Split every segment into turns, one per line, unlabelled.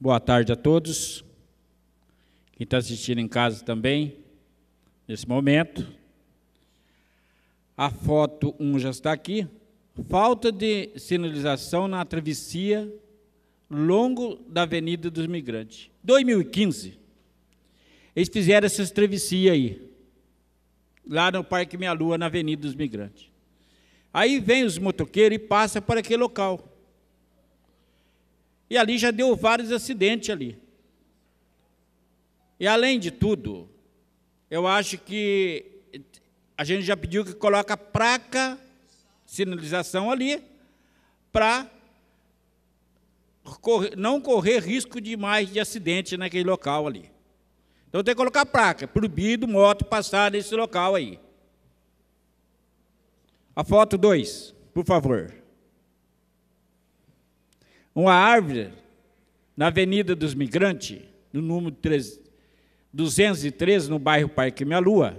Boa tarde a todos. Quem está assistindo em casa também, nesse momento. A foto 1 um já está aqui. Falta de sinalização na travessia longo da Avenida dos Migrantes. 2015, eles fizeram essas travessias aí, lá no Parque Meia Lua, na Avenida dos Migrantes. Aí vem os motoqueiros e passa para aquele local. E ali já deu vários acidentes ali. E além de tudo, eu acho que a gente já pediu que coloque a placa sinalização ali para não correr risco de mais de acidente naquele local ali. Então tem que colocar a placa, proibido moto passar nesse local aí. A foto 2, por favor uma árvore na Avenida dos Migrantes, no número 203, 213, no bairro Parque Minha Lua.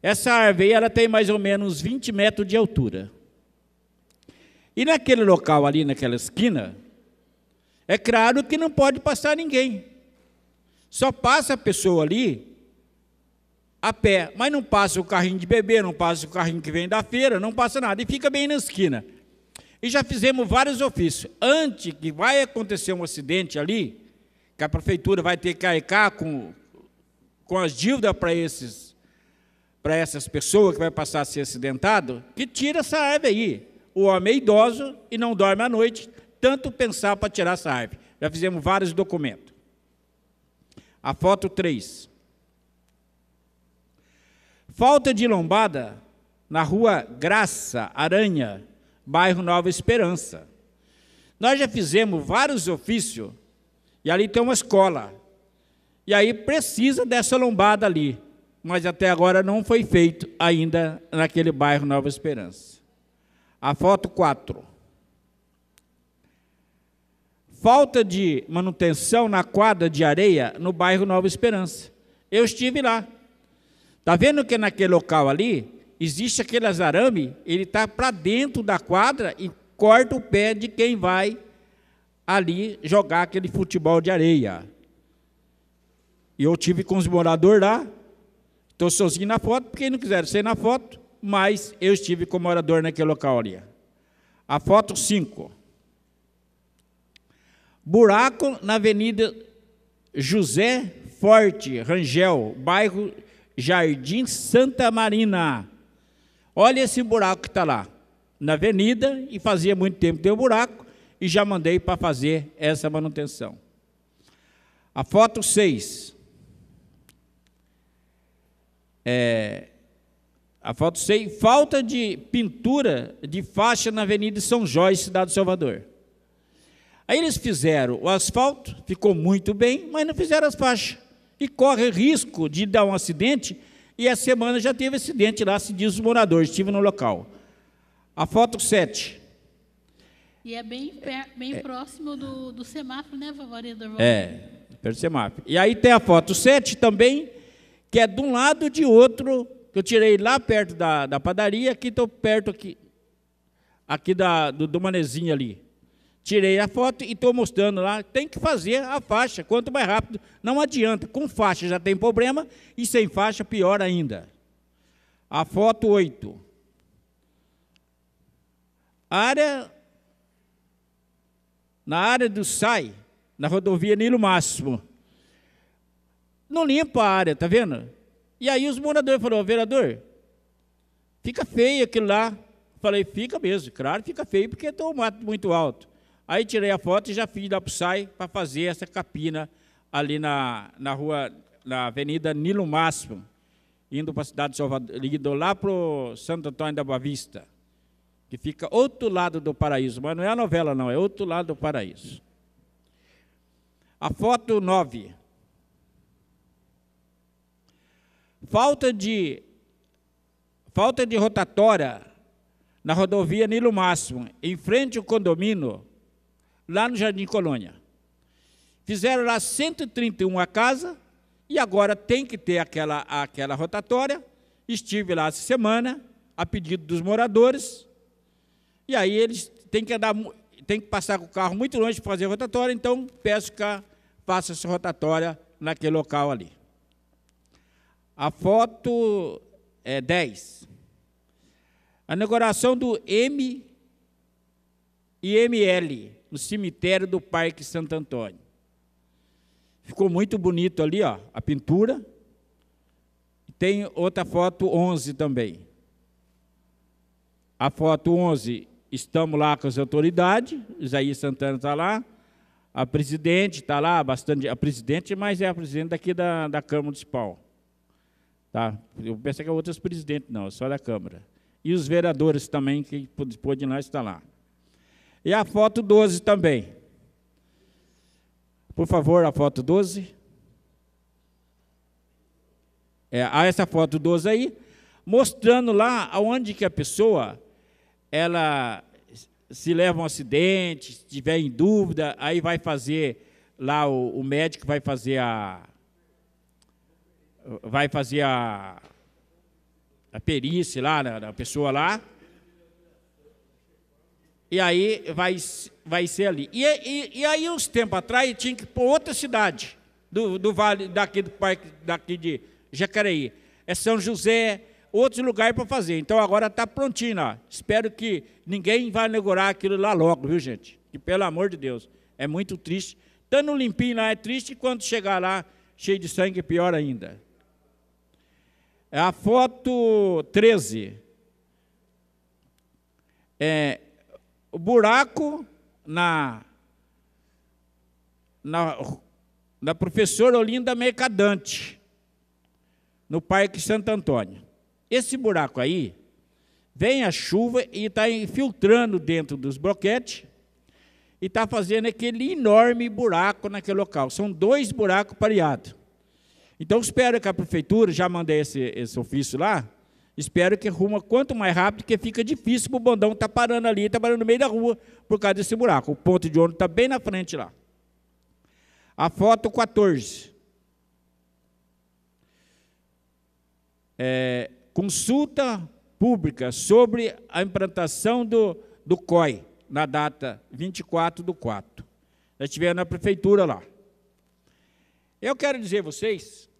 Essa árvore ela tem mais ou menos 20 metros de altura. E naquele local ali, naquela esquina, é claro que não pode passar ninguém. Só passa a pessoa ali a pé, mas não passa o carrinho de bebê, não passa o carrinho que vem da feira, não passa nada, e fica bem na esquina. E já fizemos vários ofícios. Antes que vai acontecer um acidente ali, que a prefeitura vai ter que arcar com, com as dívidas para esses para essas pessoas que vai passar a ser acidentado, que tira essa árvore aí. O homem é idoso e não dorme à noite, tanto pensar para tirar essa árvore. Já fizemos vários documentos. A foto 3. Falta de lombada na rua Graça Aranha, bairro Nova Esperança. Nós já fizemos vários ofícios, e ali tem uma escola. E aí precisa dessa lombada ali, mas até agora não foi feito ainda naquele bairro Nova Esperança. A foto 4. Falta de manutenção na quadra de areia no bairro Nova Esperança. Eu estive lá. Está vendo que naquele local ali existe aquele azarame, ele está para dentro da quadra e corta o pé de quem vai ali jogar aquele futebol de areia. E eu tive com os moradores lá, estou sozinho na foto, porque não quiseram ser na foto, mas eu estive com o morador naquele local ali. A foto 5. Buraco na Avenida José Forte, Rangel, bairro Jardim Santa Marina. Olha esse buraco que está lá, na avenida, e fazia muito tempo que um buraco, e já mandei para fazer essa manutenção. A foto 6. É, a foto 6, falta de pintura de faixa na Avenida São Jorge, cidade de Salvador. Aí eles fizeram o asfalto, ficou muito bem, mas não fizeram as faixas. E corre risco de dar um acidente e a semana já teve acidente lá, se diz os moradores, estive no local. A foto 7. E é bem, bem é, próximo do, do semáforo, né, vereador? É, perto do semáforo. E aí tem a foto 7 também, que é de um lado de outro, que eu tirei lá perto da, da padaria, aqui estou perto aqui, aqui da, do, do manezinho ali. Tirei a foto e estou mostrando lá. Tem que fazer a faixa, quanto mais rápido. Não adianta. Com faixa já tem problema e sem faixa, pior ainda. A foto 8. Área. Na área do SAI, na rodovia Nilo Máximo. Não limpa a área, tá vendo? E aí os moradores falaram, vereador, fica feio aquilo lá. Falei, fica mesmo, claro, fica feio porque tem um mato muito alto. Aí tirei a foto e já fiz da para o para fazer essa capina ali na, na rua, na Avenida Nilo Máximo, indo para a cidade de Salvador, indo lá para o Santo Antônio da Boa Vista, que fica outro lado do paraíso, mas não é a novela não, é outro lado do paraíso. A foto 9. Falta de falta de rotatória na rodovia Nilo Máximo, em frente ao condomínio lá no Jardim Colônia. Fizeram lá 131 a casa e agora tem que ter aquela, aquela rotatória. Estive lá essa semana, a pedido dos moradores, e aí eles têm que andar, têm que passar com o carro muito longe para fazer a rotatória, então peço que faça essa rotatória naquele local ali. A foto é 10. A inauguração do M e ML, no cemitério do Parque Santo Antônio. Ficou muito bonito ali, ó, a pintura. Tem outra foto 11 também. A foto 11, estamos lá com as autoridades, Isaías Santana está lá, a presidente está lá, bastante, a presidente, mas é a presidente daqui da, da Câmara Municipal. Tá? Eu pensei que é outras presidentes, não, é só da Câmara. E os vereadores também, que pôde ir lá, está lá. E a foto 12 também. Por favor, a foto 12. É, há essa foto 12 aí, mostrando lá onde que a pessoa ela se leva um acidente, se tiver em dúvida, aí vai fazer lá o, o médico vai fazer a vai fazer a, a perícia lá na pessoa lá e aí vai, vai ser ali. E, e, e aí, uns tempos atrás, tinha que ir para outra cidade do, do vale, daqui do parque, daqui de Jacareí. É São José, outros lugares para fazer. Então agora está prontinho. Ó. Espero que ninguém vá inaugurar aquilo lá logo, viu, gente? Que pelo amor de Deus, é muito triste. Estando limpinho lá é triste, e quando chegar lá cheio de sangue, pior ainda. A foto 13. É, o buraco na, na, na professora Olinda Mercadante, no Parque Santo Antônio. Esse buraco aí, vem a chuva e está infiltrando dentro dos broquetes e está fazendo aquele enorme buraco naquele local. São dois buracos pareados. Então, espero que a prefeitura, já mandei esse, esse ofício lá, Espero que ruma quanto mais rápido, porque fica difícil para o bandão estar tá parando ali, tá parando no meio da rua por causa desse buraco. O ponto de ônibus está bem na frente lá. A foto 14. É, consulta pública sobre a implantação do, do COI na data 24 do 4. Já estiveram na prefeitura lá. Eu quero dizer a vocês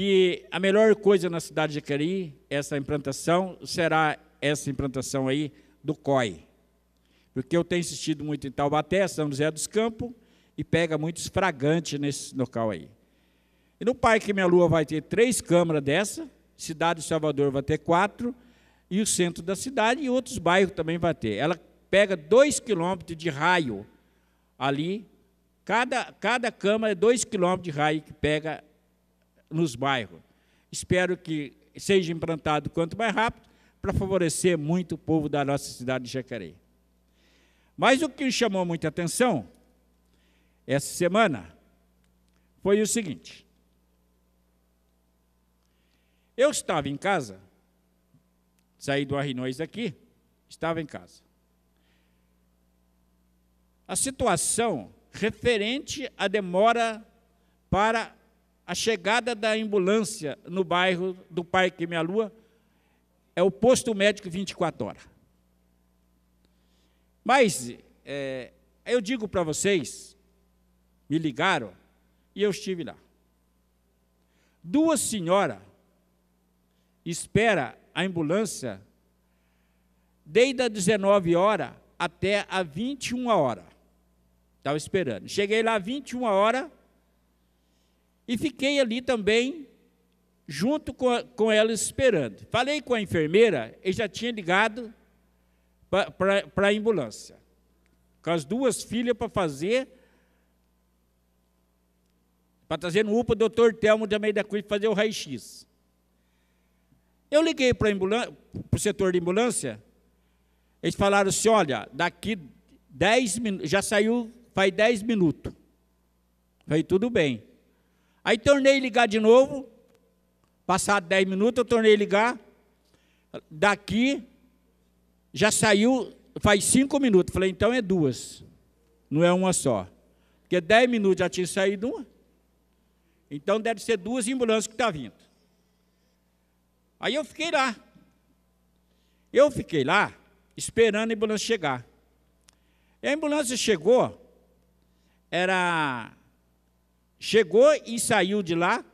que a melhor coisa na cidade de Jacareí, essa implantação, será essa implantação aí do COI. Porque eu tenho insistido muito em Taubaté, São José dos Campos, e pega muitos fragantes nesse local aí. E no Parque Minha Lua vai ter três câmaras dessa, Cidade de Salvador vai ter quatro, e o centro da cidade e outros bairros também vai ter. Ela pega dois quilômetros de raio ali, cada, cada câmara é dois quilômetros de raio que pega nos bairros. Espero que seja implantado quanto mais rápido para favorecer muito o povo da nossa cidade de Jacareí. Mas o que chamou muita atenção essa semana foi o seguinte: eu estava em casa, saí do Arrinóis aqui, estava em casa. A situação referente à demora para a chegada da ambulância no bairro do Parque Minha Lua é o posto médico 24 horas. Mas é, eu digo para vocês, me ligaram e eu estive lá. Duas senhoras espera a ambulância desde as 19 horas até a 21 horas. Estava esperando. Cheguei lá 21 horas, e fiquei ali também, junto com, a, com ela, esperando. Falei com a enfermeira e já tinha ligado para a ambulância, com as duas filhas para fazer, para trazer no UPA o doutor Telmo de Almeida Cruz para fazer o raio-x. Eu liguei para o setor de ambulância, eles falaram assim, olha, daqui 10 minutos, já saiu faz 10 minutos. Falei, tudo bem. Aí tornei ligar de novo. Passado 10 minutos, eu tornei ligar. Daqui já saiu faz cinco minutos. Falei, então é duas. Não é uma só. Porque 10 minutos já tinha saído uma. Então deve ser duas ambulâncias que estão tá vindo. Aí eu fiquei lá. Eu fiquei lá esperando a ambulância chegar. E a ambulância chegou, era Chegou e saiu de lá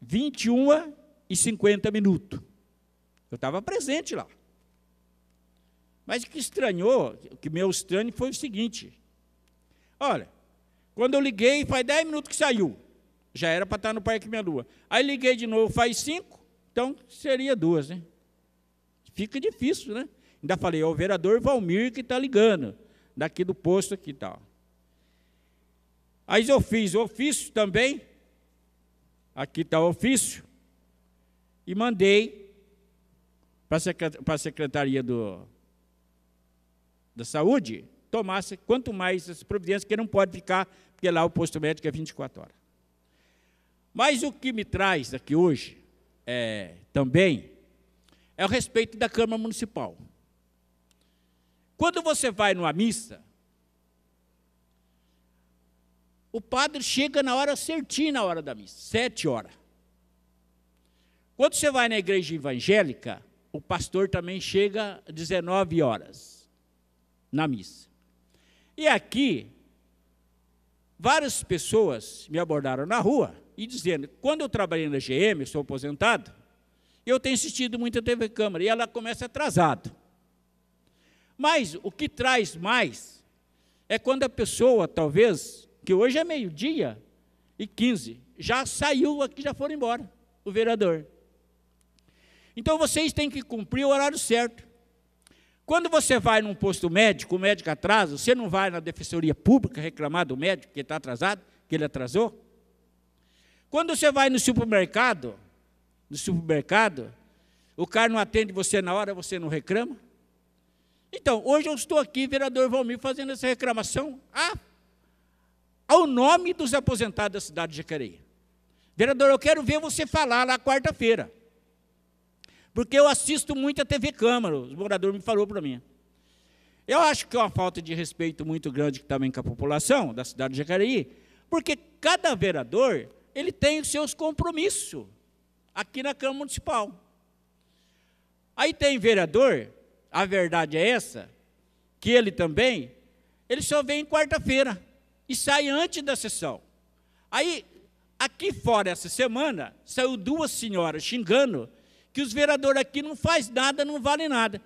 21 e 50 minutos. Eu estava presente lá. Mas o que estranhou, o que meu estranho foi o seguinte: olha, quando eu liguei, faz 10 minutos que saiu. Já era para estar no Parque Minha Lua. Aí liguei de novo, faz 5, então seria duas, né? Fica difícil, né? Ainda falei, é o vereador Valmir que está ligando, daqui do posto aqui e tal. Aí eu fiz o ofício também. Aqui está o ofício. E mandei para a Secretaria do, da Saúde tomasse quanto mais as providências, que não pode ficar, porque lá o posto médico é 24 horas. Mas o que me traz aqui hoje é, também é o respeito da Câmara Municipal. Quando você vai numa missa, o padre chega na hora certinha, na hora da missa, sete horas. Quando você vai na igreja evangélica, o pastor também chega às 19 horas na missa. E aqui, várias pessoas me abordaram na rua e dizendo: quando eu trabalhei na GM, eu sou aposentado, eu tenho assistido muita TV Câmara e ela começa atrasado. Mas o que traz mais é quando a pessoa, talvez, que hoje é meio-dia e 15, já saiu aqui, já foram embora, o vereador. Então vocês têm que cumprir o horário certo. Quando você vai num posto médico, o médico atrasa, você não vai na defensoria pública reclamar do médico que está atrasado, que ele atrasou? Quando você vai no supermercado, no supermercado, o cara não atende você na hora, você não reclama? Então, hoje eu estou aqui, vereador Valmir, fazendo essa reclamação Ah, o nome dos aposentados da cidade de Jacareí. Vereador, eu quero ver você falar lá quarta-feira. Porque eu assisto muito a TV Câmara, o morador me falou para mim. Eu acho que é uma falta de respeito muito grande que também com a população da cidade de Jacareí, porque cada vereador ele tem os seus compromissos aqui na Câmara Municipal. Aí tem vereador, a verdade é essa, que ele também, ele só vem quarta-feira e sai antes da sessão. Aí, aqui fora, essa semana, saiu duas senhoras xingando que os vereadores aqui não faz nada, não vale nada.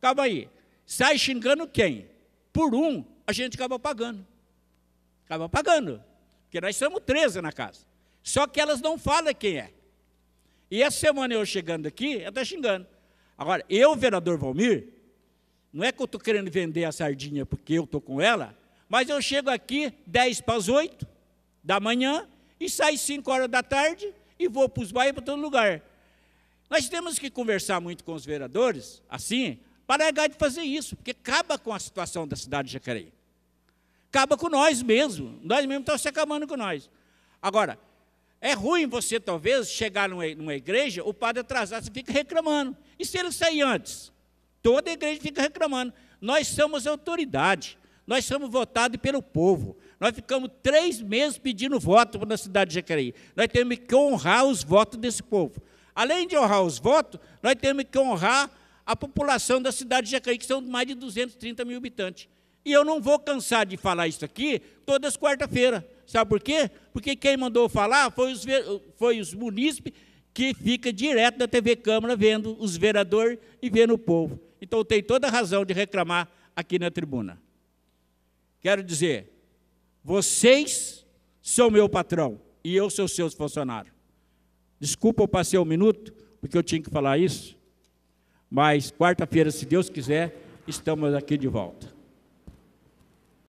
Calma aí. Sai xingando quem? Por um, a gente acaba pagando. Acaba pagando. Porque nós somos 13 na casa. Só que elas não falam quem é. E essa semana eu chegando aqui, ela está xingando. Agora, eu, vereador Valmir, não é que eu estou querendo vender a sardinha porque eu estou com ela, mas eu chego aqui 10 para as 8 da manhã e saio 5 horas da tarde e vou para os bairros para todo lugar. Nós temos que conversar muito com os vereadores, assim, para negar de fazer isso, porque acaba com a situação da cidade de Jacareí. Acaba com nós mesmo, nós mesmos estamos se acabando com nós. Agora, é ruim você, talvez, chegar numa, igreja, o padre atrasar você fica reclamando. E se ele sair antes? Toda a igreja fica reclamando. Nós somos autoridade. Nós somos votados pelo povo. Nós ficamos três meses pedindo voto na cidade de Jacareí. Nós temos que honrar os votos desse povo. Além de honrar os votos, nós temos que honrar a população da cidade de Jacareí, que são mais de 230 mil habitantes. E eu não vou cansar de falar isso aqui todas as quarta feiras Sabe por quê? Porque quem mandou falar foi os, foi os munícipes que fica direto da TV Câmara vendo os vereadores e vendo o povo. Então tem toda a razão de reclamar aqui na tribuna. Quero dizer, vocês são meu patrão e eu sou seus funcionários. Desculpa, eu passei um minuto, porque eu tinha que falar isso. Mas quarta-feira, se Deus quiser, estamos aqui de volta.